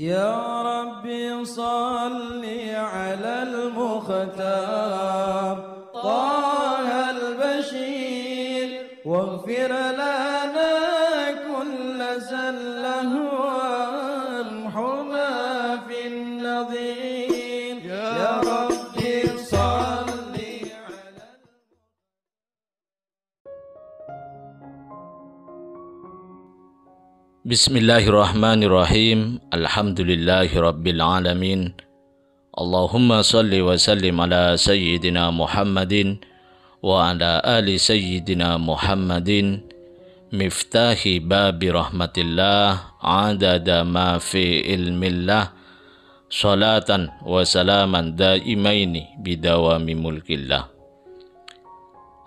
يا ربي صل على المختار طه البشير واغفر له Bismillahirrahmanirrahim. Alhamdulillahirabbil Allahumma salli wa sallim ala sayyidina Muhammadin wa ala ali sayyidina Muhammadin miftahi babi rahmatillah adada ma fi ilmillah salatan wa salaman daimaini bidawami mulkillah.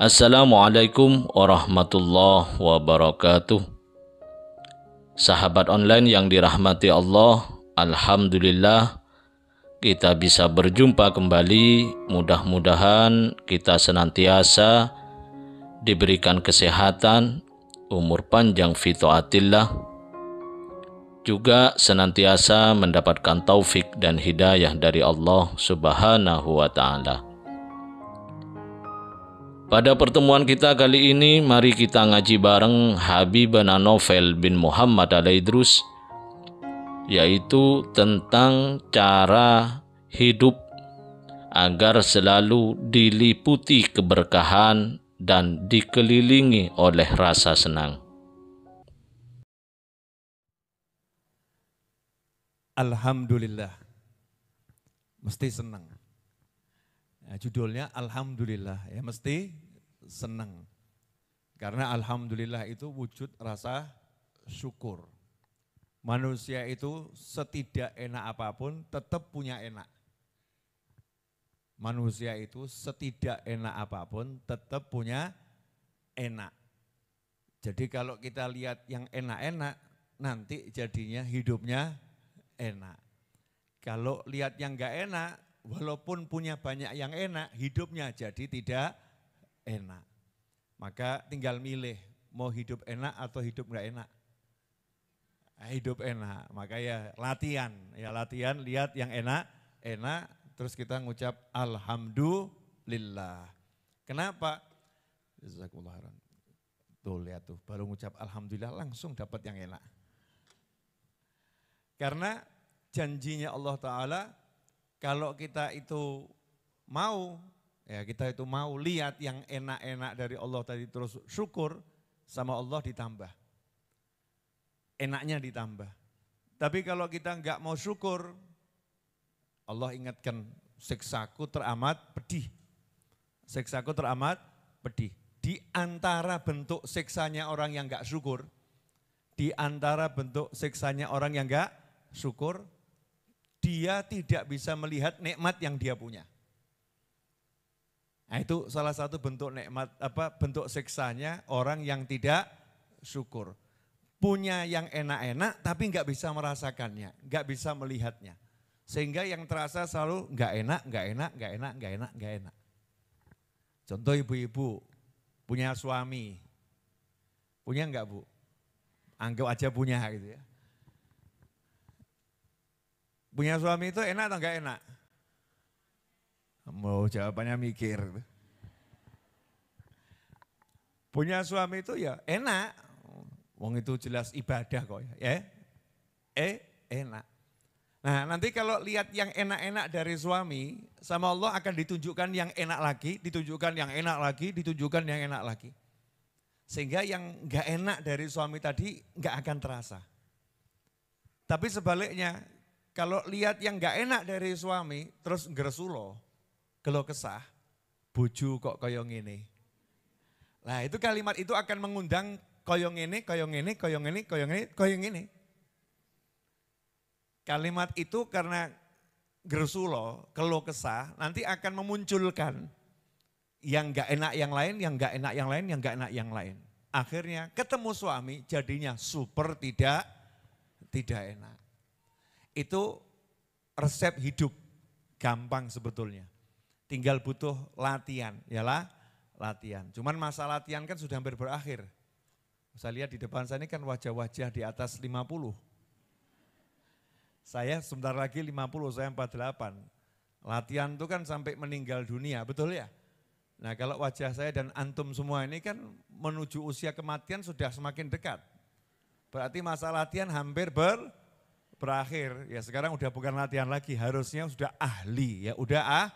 Assalamualaikum warahmatullahi wabarakatuh. Sahabat online yang dirahmati Allah, alhamdulillah kita bisa berjumpa kembali. Mudah-mudahan kita senantiasa diberikan kesehatan, umur panjang fitoatillah, juga senantiasa mendapatkan taufik dan hidayah dari Allah Subhanahu wa taala. Pada pertemuan kita kali ini, mari kita ngaji bareng Habibana Novel bin Muhammad Alaidrus, yaitu tentang cara hidup agar selalu diliputi keberkahan dan dikelilingi oleh rasa senang. Alhamdulillah, mesti senang Ya, judulnya Alhamdulillah, ya mesti senang. Karena Alhamdulillah itu wujud rasa syukur. Manusia itu setidak enak apapun tetap punya enak. Manusia itu setidak enak apapun tetap punya enak. Jadi kalau kita lihat yang enak-enak, nanti jadinya hidupnya enak. Kalau lihat yang enggak enak, walaupun punya banyak yang enak, hidupnya jadi tidak enak. Maka tinggal milih, mau hidup enak atau hidup enggak enak. Eh, hidup enak, maka ya latihan, ya latihan lihat yang enak, enak, terus kita ngucap Alhamdulillah. Kenapa? Jazakumullah khairan. Tuh lihat tuh, baru ngucap Alhamdulillah langsung dapat yang enak. Karena janjinya Allah Ta'ala kalau kita itu mau, ya kita itu mau lihat yang enak-enak dari Allah tadi terus syukur sama Allah ditambah. Enaknya ditambah. Tapi kalau kita nggak mau syukur, Allah ingatkan seksaku teramat pedih. seksaku teramat pedih. Di antara bentuk seksanya orang yang nggak syukur, di antara bentuk seksanya orang yang nggak syukur dia tidak bisa melihat nikmat yang dia punya. Nah, itu salah satu bentuk nikmat apa bentuk seksanya orang yang tidak syukur. Punya yang enak-enak tapi nggak bisa merasakannya, nggak bisa melihatnya. Sehingga yang terasa selalu nggak enak, nggak enak, nggak enak, nggak enak, nggak enak. Contoh ibu-ibu punya suami, punya nggak bu? Anggap aja punya gitu ya Punya suami itu enak atau enggak enak? Mau jawabannya mikir. Punya suami itu ya enak. Wong itu jelas ibadah kok ya. Eh, eh enak. Nah nanti kalau lihat yang enak-enak dari suami, sama Allah akan ditunjukkan yang enak lagi, ditunjukkan yang enak lagi, ditunjukkan yang enak lagi. Sehingga yang enggak enak dari suami tadi enggak akan terasa. Tapi sebaliknya kalau lihat yang gak enak dari suami, terus ngeresulo, gelo kesah, buju kok koyong ini. Nah itu kalimat itu akan mengundang koyong ini, koyong ini, koyong ini, koyong ini, koyong ini. Kalimat itu karena gersulo, kelo kesah, nanti akan memunculkan yang gak enak yang lain, yang gak enak yang lain, yang gak enak yang lain. Akhirnya ketemu suami jadinya super tidak tidak enak. Itu resep hidup gampang sebetulnya. Tinggal butuh latihan, yalah latihan. Cuman masa latihan kan sudah hampir berakhir. Saya lihat di depan saya ini kan wajah-wajah di atas 50. Saya sebentar lagi 50, saya 48. Latihan itu kan sampai meninggal dunia, betul ya? Nah kalau wajah saya dan antum semua ini kan menuju usia kematian sudah semakin dekat. Berarti masa latihan hampir ber berakhir ya sekarang udah bukan latihan lagi harusnya sudah ahli ya udah ah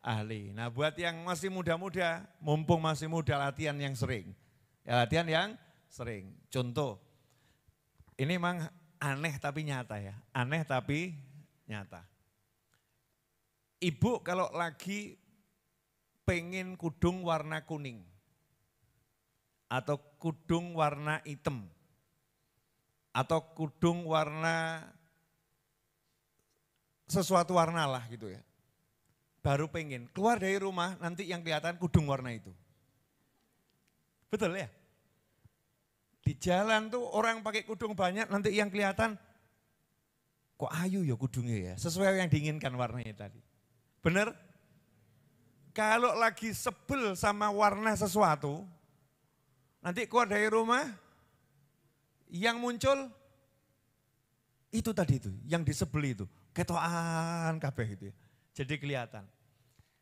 ahli. Nah buat yang masih muda-muda mumpung masih muda latihan yang sering ya latihan yang sering. Contoh ini memang aneh tapi nyata ya aneh tapi nyata. Ibu kalau lagi pengen kudung warna kuning atau kudung warna hitam atau kudung warna sesuatu warna lah gitu ya. Baru pengen keluar dari rumah nanti yang kelihatan kudung warna itu. Betul ya? Di jalan tuh orang pakai kudung banyak nanti yang kelihatan kok ayu ya kudungnya ya. Sesuai yang diinginkan warnanya tadi. Benar? Kalau lagi sebel sama warna sesuatu, nanti keluar dari rumah yang muncul itu tadi itu, yang disebeli itu, ketuaan kabeh itu. Ya. Jadi kelihatan.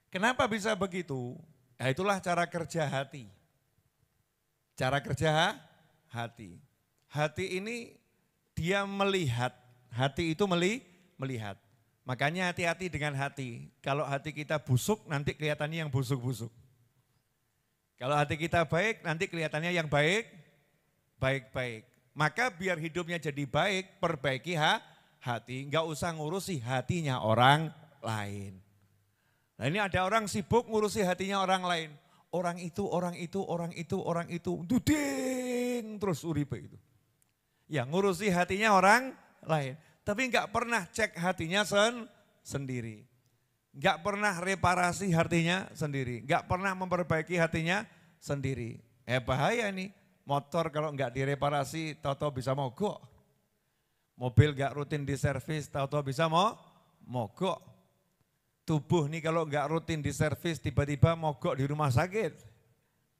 Kenapa bisa begitu? Nah itulah cara kerja hati. Cara kerja hati. Hati ini dia melihat, hati itu meli, melihat. Makanya hati-hati dengan hati. Kalau hati kita busuk nanti kelihatannya yang busuk-busuk. Kalau hati kita baik nanti kelihatannya yang baik, baik-baik. Maka biar hidupnya jadi baik, perbaiki ha, hati. Enggak usah ngurusi hatinya orang lain. Nah ini ada orang sibuk ngurusi hatinya orang lain. Orang itu, orang itu, orang itu, orang itu. Duding terus uripe itu. Ya ngurusi hatinya orang lain. Tapi enggak pernah cek hatinya sen sendiri. Enggak pernah reparasi hatinya sendiri. Enggak pernah memperbaiki hatinya sendiri. Eh bahaya nih motor kalau nggak direparasi tahu-tahu bisa mogok. Mobil nggak rutin diservis tahu-tahu bisa mau mogok. Tubuh nih kalau nggak rutin diservis tiba-tiba mogok di rumah sakit.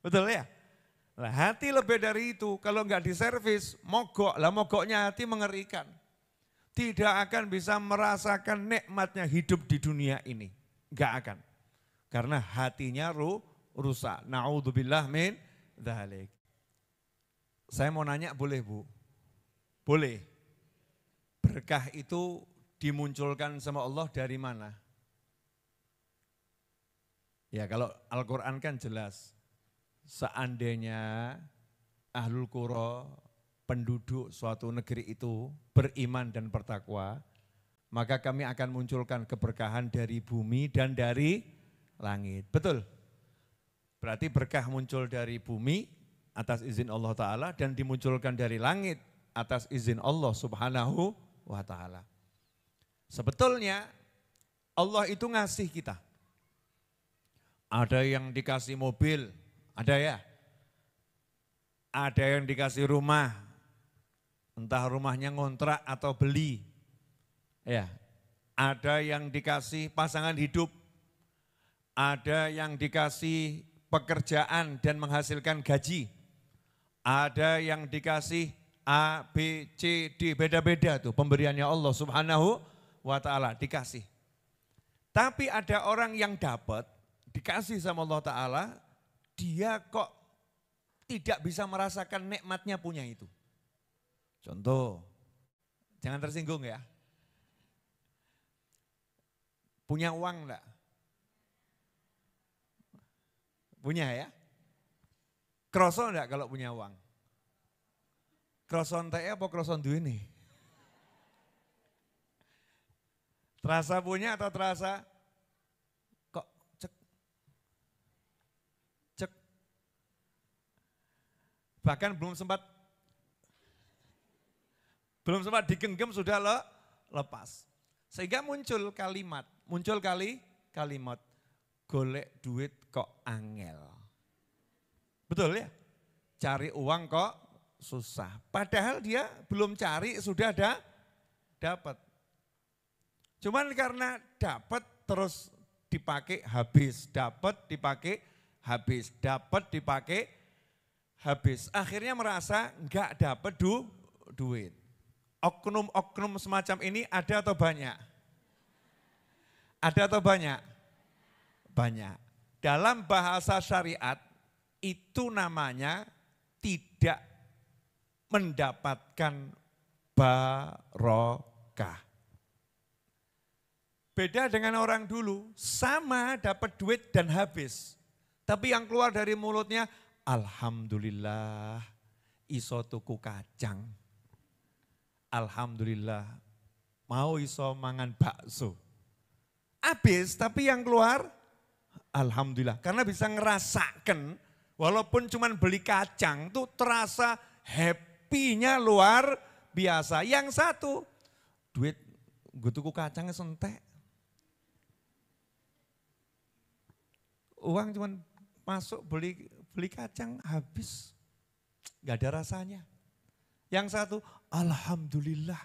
Betul ya? Lah hati lebih dari itu, kalau nggak diservis mogok, lah mogoknya hati mengerikan. Tidak akan bisa merasakan nikmatnya hidup di dunia ini. Nggak akan. Karena hatinya ru, rusak. Na'udzubillah min dhalik. Saya mau nanya boleh Bu? Boleh. Berkah itu dimunculkan sama Allah dari mana? Ya kalau Al-Quran kan jelas. Seandainya ahlul kuro, penduduk suatu negeri itu beriman dan bertakwa, maka kami akan munculkan keberkahan dari bumi dan dari langit. Betul? Berarti berkah muncul dari bumi, atas izin Allah Ta'ala dan dimunculkan dari langit atas izin Allah Subhanahu wa Ta'ala. Sebetulnya Allah itu ngasih kita. Ada yang dikasih mobil, ada ya. Ada yang dikasih rumah, entah rumahnya ngontrak atau beli. Ya, ada yang dikasih pasangan hidup, ada yang dikasih pekerjaan dan menghasilkan gaji ada yang dikasih A, B, C, D, beda-beda tuh pemberiannya Allah subhanahu wa ta'ala dikasih. Tapi ada orang yang dapat, dikasih sama Allah ta'ala, dia kok tidak bisa merasakan nikmatnya punya itu. Contoh, jangan tersinggung ya. Punya uang enggak? Punya ya? Kroso enggak kalau punya uang? Kroson teh apa kroson duit nih? Terasa punya atau terasa? Kok cek? Cek. Bahkan belum sempat belum sempat digenggam sudah lo lepas. Sehingga muncul kalimat, muncul kali kalimat golek duit kok angel. Betul ya? Cari uang kok susah. Padahal dia belum cari sudah ada dapat. Cuman karena dapat terus dipakai habis, dapat dipakai habis, dapat dipakai habis. Akhirnya merasa nggak dapat du duit. Oknum-oknum semacam ini ada atau banyak? Ada atau banyak? Banyak. Dalam bahasa syariat itu namanya tidak mendapatkan barokah. Beda dengan orang dulu, sama dapat duit dan habis. Tapi yang keluar dari mulutnya, Alhamdulillah iso tuku kacang. Alhamdulillah mau iso mangan bakso. Habis tapi yang keluar Alhamdulillah karena bisa ngerasakan Walaupun cuman beli kacang tuh terasa happy-nya luar biasa. Yang satu, duit gue tuku kacangnya sentek. Uang cuma masuk beli beli kacang habis. nggak ada rasanya. Yang satu, Alhamdulillah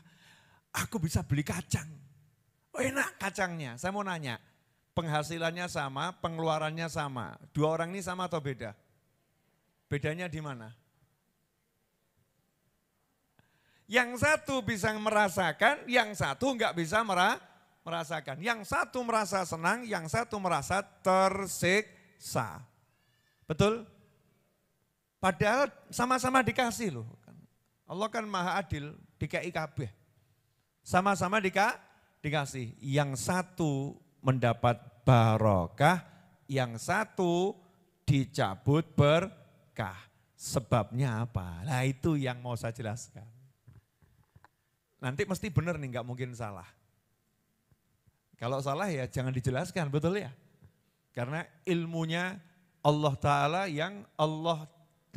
aku bisa beli kacang. Oh, Enak kacangnya. Saya mau nanya, penghasilannya sama, pengeluarannya sama. Dua orang ini sama atau beda? Bedanya di mana? Yang satu bisa merasakan, yang satu enggak bisa merasakan. Yang satu merasa senang, yang satu merasa tersiksa. Betul? Padahal sama-sama dikasih loh. Allah kan maha adil, DKI KB. Sama-sama dika, dikasih. Yang satu mendapat barokah, yang satu dicabut ber berkah. Sebabnya apa? Nah itu yang mau saya jelaskan. Nanti mesti benar nih, nggak mungkin salah. Kalau salah ya jangan dijelaskan, betul ya? Karena ilmunya Allah Ta'ala yang Allah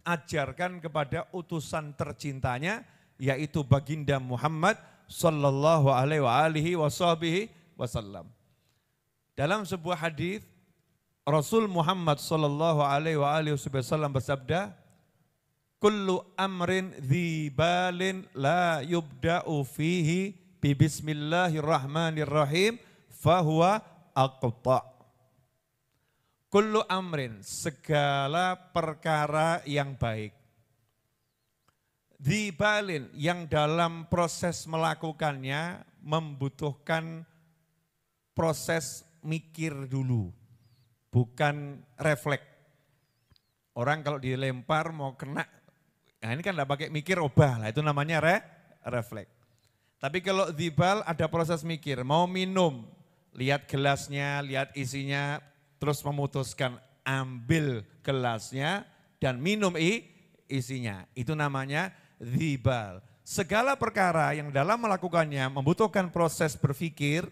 ajarkan kepada utusan tercintanya, yaitu baginda Muhammad Sallallahu Alaihi Wasallam. Dalam sebuah hadis Rasul Muhammad sallallahu alaihi wasallam bersabda, "Kullu amrin dzibalin la yubda'u fihi bi bismillahirrahmanirrahim fahu aqta." Kullu amrin segala perkara yang baik dibalin yang dalam proses melakukannya membutuhkan proses mikir dulu bukan refleks. Orang kalau dilempar mau kena, nah ini kan enggak pakai mikir obah lah, itu namanya re, refleks. Tapi kalau zibal ada proses mikir, mau minum, lihat gelasnya, lihat isinya, terus memutuskan ambil gelasnya dan minum i, isinya. Itu namanya zibal. Segala perkara yang dalam melakukannya membutuhkan proses berpikir,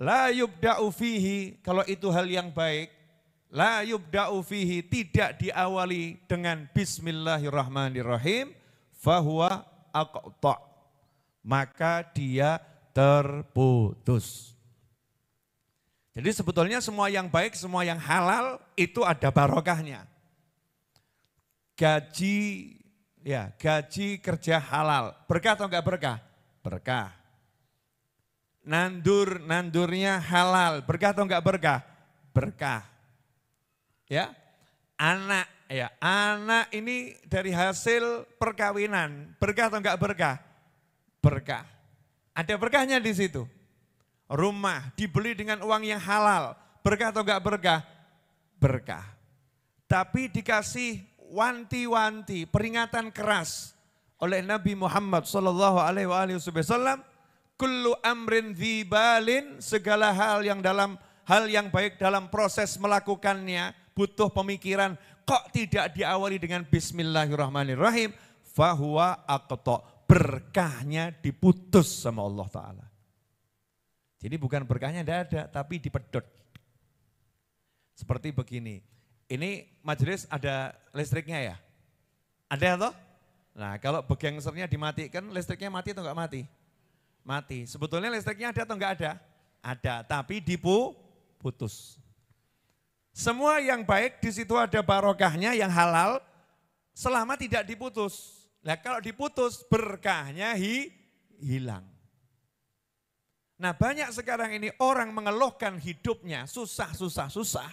La yubda'u fihi, kalau itu hal yang baik, la yubda'u fihi, tidak diawali dengan bismillahirrahmanirrahim, fahuwa akta' Maka dia terputus. Jadi sebetulnya semua yang baik, semua yang halal itu ada barokahnya. Gaji ya, gaji kerja halal. Berkah atau enggak berkah? Berkah nandur nandurnya halal. Berkah atau enggak berkah? Berkah. Ya. Anak ya, anak ini dari hasil perkawinan. Berkah atau enggak berkah? Berkah. Ada berkahnya di situ. Rumah dibeli dengan uang yang halal. Berkah atau enggak berkah? Berkah. Tapi dikasih wanti-wanti, peringatan keras oleh Nabi Muhammad Shallallahu Alaihi Wasallam Kullu amrin dibalin segala hal yang dalam hal yang baik dalam proses melakukannya butuh pemikiran. Kok tidak diawali dengan bismillahirrahmanirrahim? Fahuwa akto Berkahnya diputus sama Allah Ta'ala. Jadi bukan berkahnya tidak ada, tapi dipedot. Seperti begini, ini majelis ada listriknya ya? Ada atau? Nah kalau begengsernya dimatikan, listriknya mati atau enggak mati? mati. Sebetulnya listriknya ada atau enggak ada? Ada, tapi dipu putus. Semua yang baik di situ ada barokahnya yang halal selama tidak diputus. Nah, kalau diputus berkahnya hi, hilang. Nah, banyak sekarang ini orang mengeluhkan hidupnya susah, susah, susah.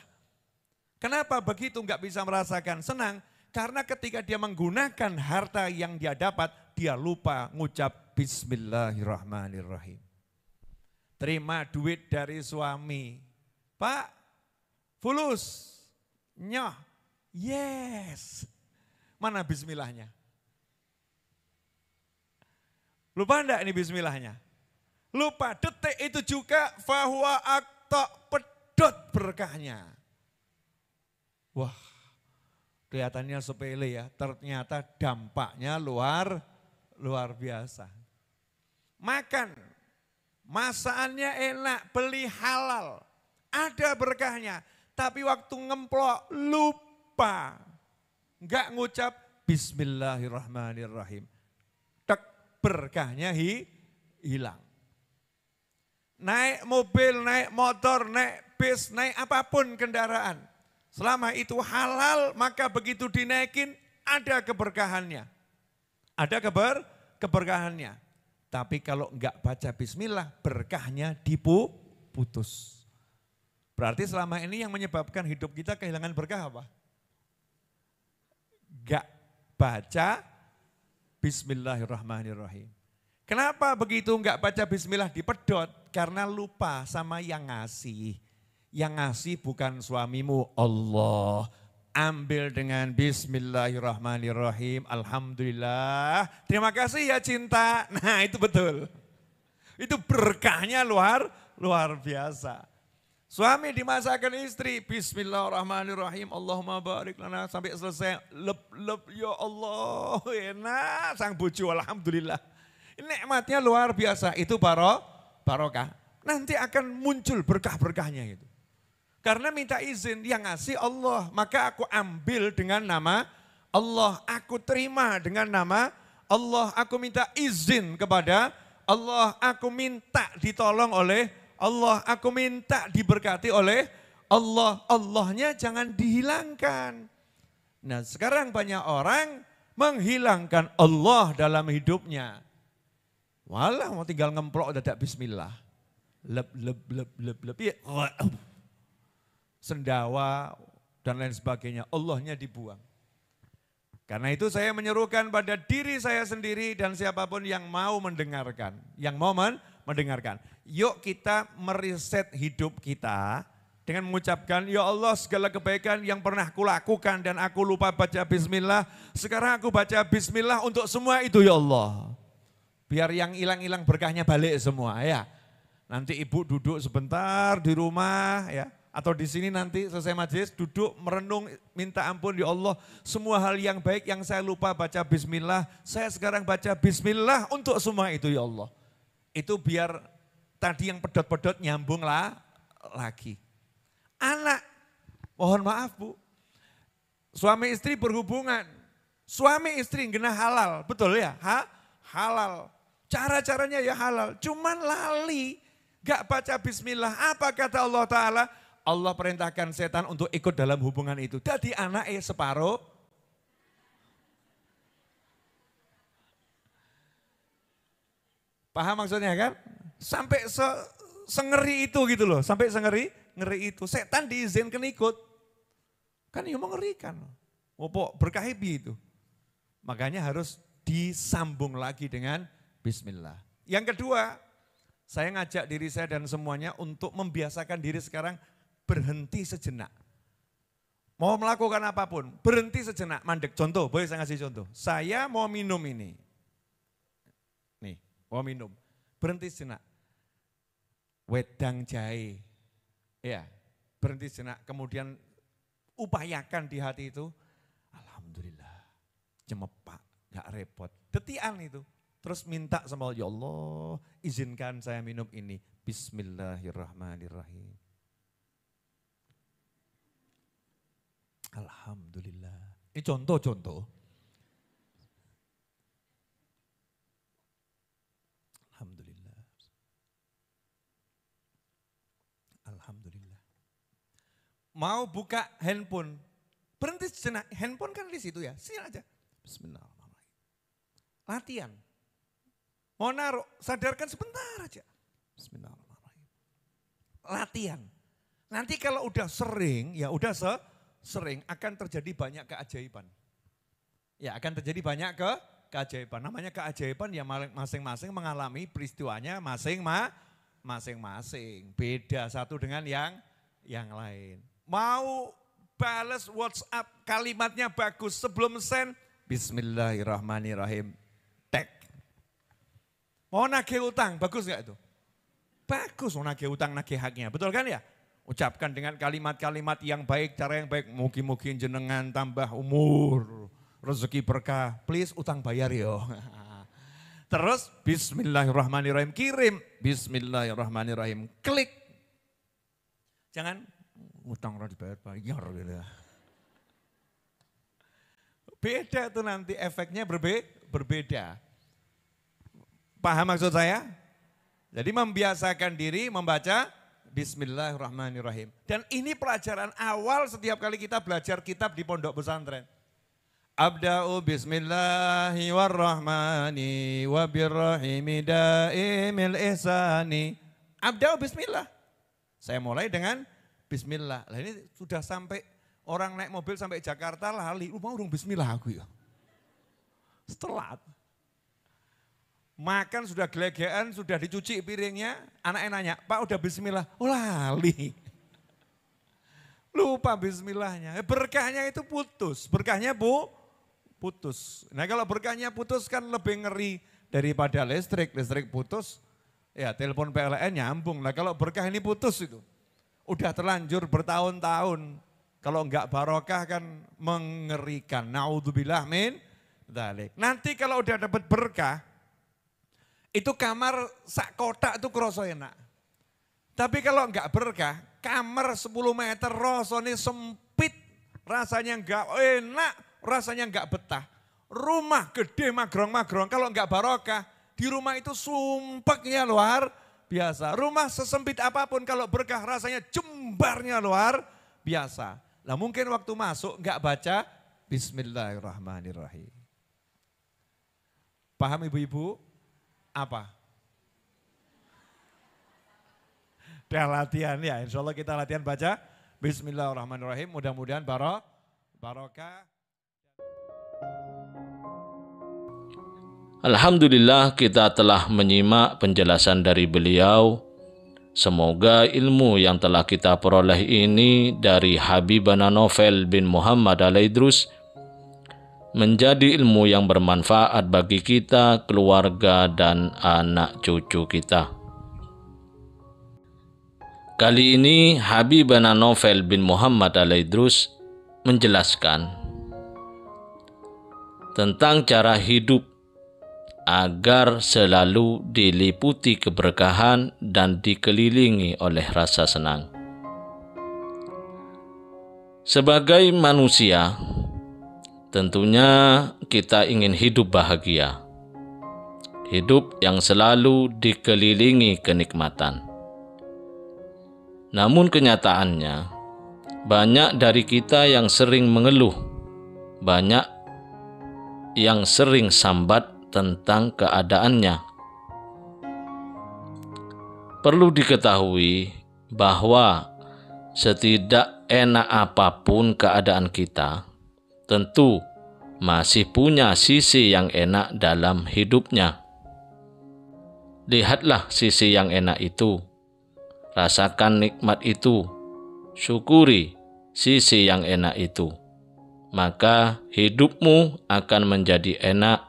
Kenapa begitu nggak bisa merasakan senang? Karena ketika dia menggunakan harta yang dia dapat, dia lupa ngucap Bismillahirrahmanirrahim. Terima duit dari suami. Pak, fulus, nyoh, yes. Mana bismillahnya? Lupa enggak ini bismillahnya? Lupa, detik itu juga fahuwa aktok pedot berkahnya. Wah, kelihatannya sepele ya, ternyata dampaknya luar luar biasa makan. Masaannya enak, beli halal. Ada berkahnya. Tapi waktu ngemplok lupa. Enggak ngucap bismillahirrahmanirrahim. Tek berkahnya hi, hilang. Naik mobil, naik motor, naik bis, naik apapun kendaraan. Selama itu halal, maka begitu dinaikin ada keberkahannya. Ada keber, keberkahannya. Tapi kalau enggak baca bismillah, berkahnya diputus. Berarti selama ini yang menyebabkan hidup kita kehilangan berkah apa? Enggak baca bismillahirrahmanirrahim. Kenapa begitu enggak baca bismillah dipedot? Karena lupa sama yang ngasih. Yang ngasih bukan suamimu, Allah ambil dengan bismillahirrahmanirrahim. Alhamdulillah. Terima kasih ya cinta. Nah, itu betul. Itu berkahnya luar luar biasa. Suami dimasakan istri, bismillahirrahmanirrahim, Allahumma barik lana sampai selesai. Lep lep ya Allah, enak sang bojo alhamdulillah. Nikmatnya luar biasa, itu baro barokah. Nanti akan muncul berkah-berkahnya itu. Karena minta izin yang ngasih Allah, maka aku ambil dengan nama Allah, aku terima dengan nama Allah, aku minta izin kepada Allah, aku minta ditolong oleh Allah, aku minta diberkati oleh Allah. Allahnya jangan dihilangkan. Nah sekarang banyak orang menghilangkan Allah dalam hidupnya. Walah mau tinggal ngemplok dadak bismillah. Leb, leb, leb, leb, leb. Ya sendawa, dan lain sebagainya. Allahnya dibuang. Karena itu saya menyerukan pada diri saya sendiri dan siapapun yang mau mendengarkan. Yang mau mendengarkan. Yuk kita meriset hidup kita dengan mengucapkan, Ya Allah segala kebaikan yang pernah kulakukan dan aku lupa baca bismillah. Sekarang aku baca bismillah untuk semua itu ya Allah. Biar yang hilang-hilang berkahnya balik semua ya. Nanti ibu duduk sebentar di rumah ya atau di sini nanti selesai majelis duduk merenung minta ampun ya Allah semua hal yang baik yang saya lupa baca bismillah saya sekarang baca bismillah untuk semua itu ya Allah itu biar tadi yang pedot-pedot nyambung lah lagi anak mohon maaf Bu suami istri berhubungan suami istri genah halal betul ya ha halal cara-caranya ya halal cuman lali gak baca bismillah apa kata Allah taala Allah perintahkan setan untuk ikut dalam hubungan itu. Jadi anak separuh. Paham maksudnya kan? Sampai se sengeri itu gitu loh. Sampai sengeri, ngeri itu. Setan diizinkan ikut. Kan yang mengerikan. berkah oh, berkahi itu. Makanya harus disambung lagi dengan bismillah. Yang kedua, saya ngajak diri saya dan semuanya untuk membiasakan diri sekarang berhenti sejenak. Mau melakukan apapun, berhenti sejenak, mandek. Contoh, boleh saya kasih contoh. Saya mau minum ini. Nih, mau minum. Berhenti sejenak. Wedang jahe. Ya, berhenti sejenak. Kemudian upayakan di hati itu. Alhamdulillah, cemepak, gak repot. Detian itu. Terus minta sama ya Allah, izinkan saya minum ini. Bismillahirrahmanirrahim. Alhamdulillah. Ini contoh-contoh. Alhamdulillah. Alhamdulillah. Mau buka handphone. Berhenti sejenak. Handphone kan di situ ya. Sini aja. Bismillahirrahmanirrahim. Latihan. Mau naruh, sadarkan sebentar aja. Bismillahirrahmanirrahim. Latihan. Nanti kalau udah sering, ya udah se sering akan terjadi banyak keajaiban. Ya akan terjadi banyak ke keajaiban. Namanya keajaiban ya masing-masing mengalami peristiwanya masing-masing. Beda satu dengan yang yang lain. Mau balas WhatsApp kalimatnya bagus sebelum send Bismillahirrahmanirrahim. Tek. Mau nagih utang, bagus gak itu? Bagus mau nagih utang, nagih haknya. Betul kan ya? ucapkan dengan kalimat-kalimat yang baik, cara yang baik. Mungkin-mungkin jenengan tambah umur, rezeki berkah. Please utang bayar yo. Terus bismillahirrahmanirrahim kirim, bismillahirrahmanirrahim klik. Jangan utang roh dibayar bayar gitu. Ya. Beda tuh nanti efeknya berbe berbeda. Paham maksud saya? Jadi membiasakan diri membaca Bismillahirrahmanirrahim. Dan ini pelajaran awal setiap kali kita belajar kitab di pondok pesantren. Abda'u bismillahi warrahmani wa birrahimi da'imil ihsani. Abda'u bismillah. Saya mulai dengan bismillah. Lah ini sudah sampai orang naik mobil sampai Jakarta lali. Lu mau dong bismillah aku ya. Setelah. Makan sudah gelegean, sudah dicuci piringnya, anak nanya, Pak udah bismillah, oh lali. Lupa bismillahnya, eh, berkahnya itu putus, berkahnya bu, putus. Nah kalau berkahnya putus kan lebih ngeri daripada listrik, listrik putus, ya telepon PLN nyambung. Nah kalau berkah ini putus itu, udah terlanjur bertahun-tahun. Kalau enggak barokah kan mengerikan. Naudzubillah min dalik. Nanti kalau udah dapat berkah, itu kamar sak kotak itu kroso enak. Tapi kalau enggak berkah, kamar 10 meter ini sempit, rasanya enggak enak, rasanya enggak betah. Rumah gede magrong-magrong, kalau enggak barokah, di rumah itu sumpeknya luar biasa. Rumah sesempit apapun kalau berkah rasanya jembarnya luar biasa. Nah mungkin waktu masuk enggak baca Bismillahirrahmanirrahim. Paham ibu-ibu? apa? Udah latihan ya, insya Allah kita latihan baca. Bismillahirrahmanirrahim, mudah-mudahan barok, barokah. Alhamdulillah kita telah menyimak penjelasan dari beliau. Semoga ilmu yang telah kita peroleh ini dari Habibana Novel bin Muhammad Alaidrus menjadi ilmu yang bermanfaat bagi kita, keluarga, dan anak cucu kita. Kali ini Habibana Novel bin Muhammad Alaidrus menjelaskan tentang cara hidup agar selalu diliputi keberkahan dan dikelilingi oleh rasa senang. Sebagai manusia, Tentunya kita ingin hidup bahagia. Hidup yang selalu dikelilingi kenikmatan. Namun kenyataannya, banyak dari kita yang sering mengeluh, banyak yang sering sambat tentang keadaannya. Perlu diketahui bahwa setidak enak apapun keadaan kita, tentu masih punya sisi yang enak dalam hidupnya. Lihatlah sisi yang enak itu. Rasakan nikmat itu. Syukuri sisi yang enak itu. Maka hidupmu akan menjadi enak.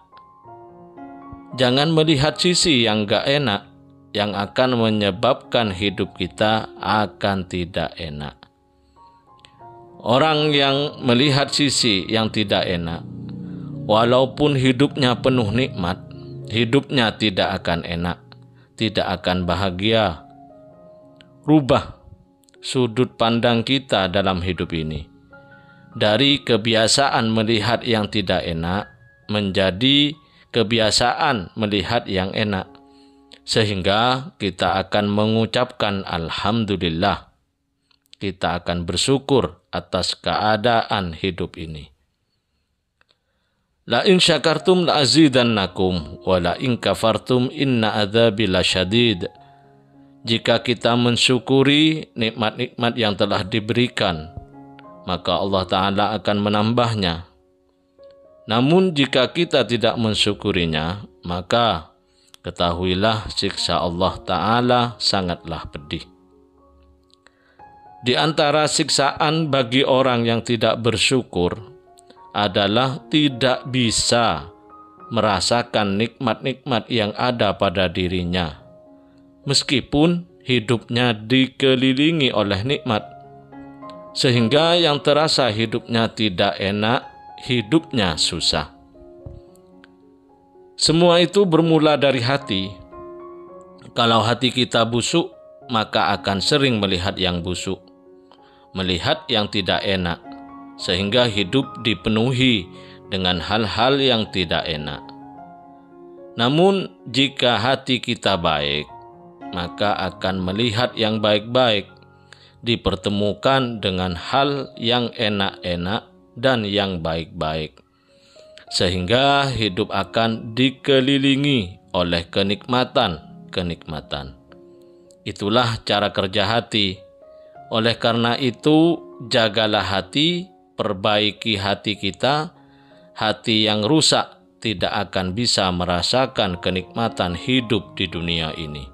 Jangan melihat sisi yang gak enak yang akan menyebabkan hidup kita akan tidak enak orang yang melihat sisi yang tidak enak, walaupun hidupnya penuh nikmat, hidupnya tidak akan enak, tidak akan bahagia. Rubah sudut pandang kita dalam hidup ini dari kebiasaan melihat yang tidak enak menjadi kebiasaan melihat yang enak, sehingga kita akan mengucapkan "Alhamdulillah" kita akan bersyukur atas keadaan hidup ini. La in syakartum la azidannakum wa la in kafartum inna adzabi lasyadid. Jika kita mensyukuri nikmat-nikmat yang telah diberikan, maka Allah taala akan menambahnya. Namun jika kita tidak mensyukurinya, maka ketahuilah siksa Allah taala sangatlah pedih. Di antara siksaan bagi orang yang tidak bersyukur adalah tidak bisa merasakan nikmat-nikmat yang ada pada dirinya, meskipun hidupnya dikelilingi oleh nikmat, sehingga yang terasa hidupnya tidak enak, hidupnya susah. Semua itu bermula dari hati. Kalau hati kita busuk, maka akan sering melihat yang busuk melihat yang tidak enak, sehingga hidup dipenuhi dengan hal-hal yang tidak enak. Namun, jika hati kita baik, maka akan melihat yang baik-baik, dipertemukan dengan hal yang enak-enak dan yang baik-baik, sehingga hidup akan dikelilingi oleh kenikmatan-kenikmatan. Itulah cara kerja hati oleh karena itu, jagalah hati, perbaiki hati kita. Hati yang rusak tidak akan bisa merasakan kenikmatan hidup di dunia ini.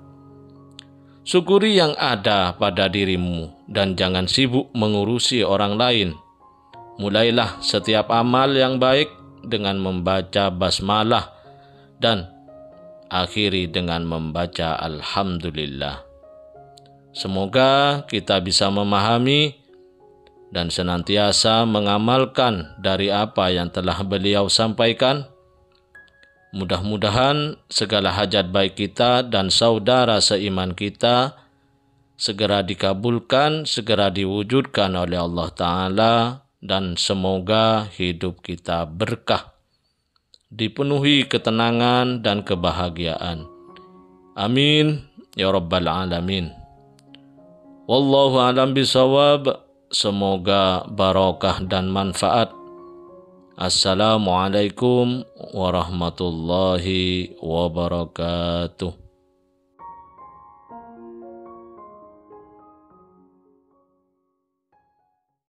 Syukuri yang ada pada dirimu dan jangan sibuk mengurusi orang lain. Mulailah setiap amal yang baik dengan membaca basmalah dan akhiri dengan membaca alhamdulillah. Semoga kita bisa memahami dan senantiasa mengamalkan dari apa yang telah beliau sampaikan. Mudah-mudahan segala hajat baik kita dan saudara seiman kita segera dikabulkan, segera diwujudkan oleh Allah Ta'ala dan semoga hidup kita berkah, dipenuhi ketenangan dan kebahagiaan. Amin. Ya Rabbal Alamin. Wallahu alam bisawab. Semoga barokah dan manfaat. Assalamualaikum warahmatullahi wabarakatuh.